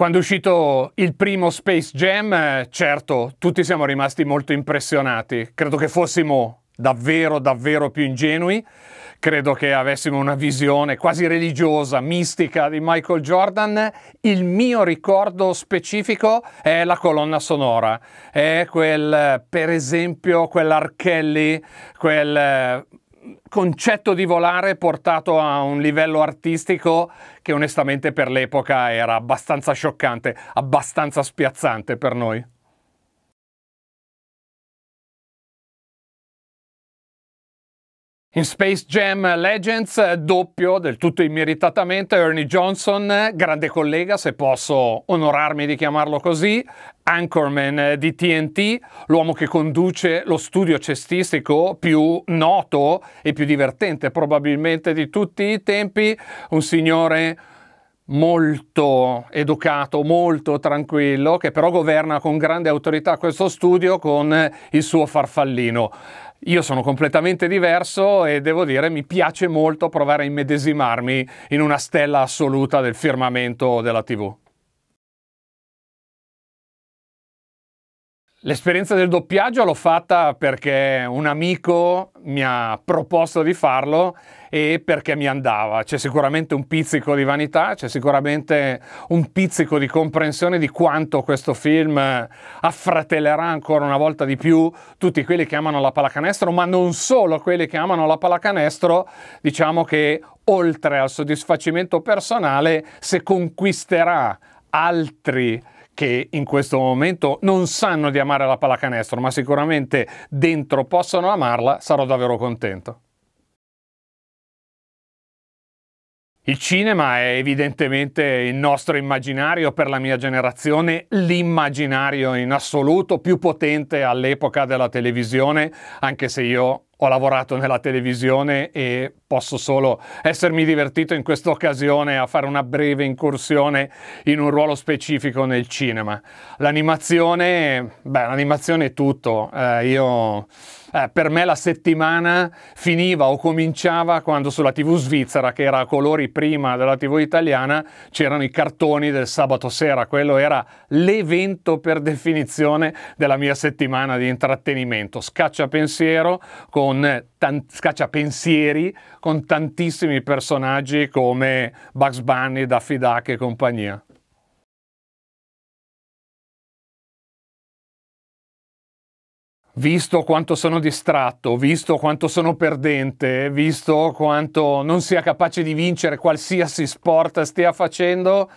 Quando è uscito il primo Space Jam, eh, certo, tutti siamo rimasti molto impressionati. Credo che fossimo davvero, davvero più ingenui. Credo che avessimo una visione quasi religiosa, mistica di Michael Jordan. Il mio ricordo specifico è la colonna sonora, è quel, per esempio, quell'Archelli, quel concetto di volare portato a un livello artistico che onestamente per l'epoca era abbastanza scioccante, abbastanza spiazzante per noi. In Space Jam Legends, doppio del tutto immeritatamente Ernie Johnson, grande collega se posso onorarmi di chiamarlo così, anchorman di TNT, l'uomo che conduce lo studio cestistico più noto e più divertente probabilmente di tutti i tempi, un signore molto educato, molto tranquillo, che però governa con grande autorità questo studio con il suo farfallino. Io sono completamente diverso e devo dire mi piace molto provare a immedesimarmi in una stella assoluta del firmamento della TV. L'esperienza del doppiaggio l'ho fatta perché un amico mi ha proposto di farlo e perché mi andava. C'è sicuramente un pizzico di vanità, c'è sicuramente un pizzico di comprensione di quanto questo film affratellerà ancora una volta di più tutti quelli che amano la pallacanestro, ma non solo quelli che amano la pallacanestro, diciamo che oltre al soddisfacimento personale, se conquisterà altri che in questo momento non sanno di amare la pallacanestro, ma sicuramente dentro possono amarla, sarò davvero contento. Il cinema è evidentemente il nostro immaginario, per la mia generazione l'immaginario in assoluto più potente all'epoca della televisione, anche se io ho lavorato nella televisione e posso solo essermi divertito in questa occasione a fare una breve incursione in un ruolo specifico nel cinema. L'animazione, beh, l'animazione è tutto. Eh, io, eh, per me la settimana finiva o cominciava quando sulla TV svizzera, che era a colori prima della TV italiana, c'erano i cartoni del sabato sera. Quello era l'evento per definizione della mia settimana di intrattenimento. Scaccia pensiero con con scacciapensieri, con tantissimi personaggi come Bugs Bunny, Daffy Duck e compagnia. visto quanto sono distratto, visto quanto sono perdente, visto quanto non sia capace di vincere qualsiasi sport stia facendo,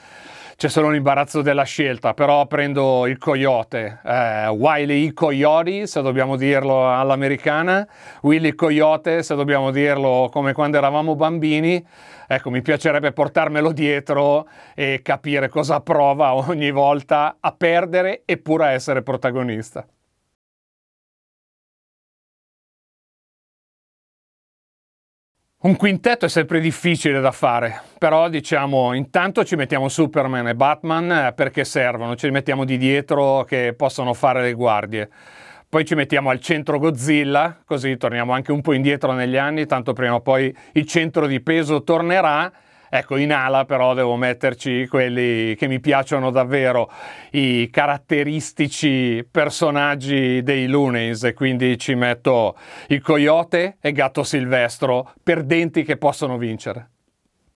c'è solo l'imbarazzo della scelta, però prendo il coyote, eh, Wiley Coyote se dobbiamo dirlo all'americana, Willy Coyote se dobbiamo dirlo come quando eravamo bambini, ecco mi piacerebbe portarmelo dietro e capire cosa prova ogni volta a perdere eppure a essere protagonista. Un quintetto è sempre difficile da fare, però diciamo intanto ci mettiamo Superman e Batman eh, perché servono, ci mettiamo di dietro che possono fare le guardie. Poi ci mettiamo al centro Godzilla, così torniamo anche un po' indietro negli anni, tanto prima o poi il centro di peso tornerà Ecco, in ala però devo metterci quelli che mi piacciono davvero, i caratteristici personaggi dei Loonies, e quindi ci metto il coyote e gatto silvestro, perdenti che possono vincere.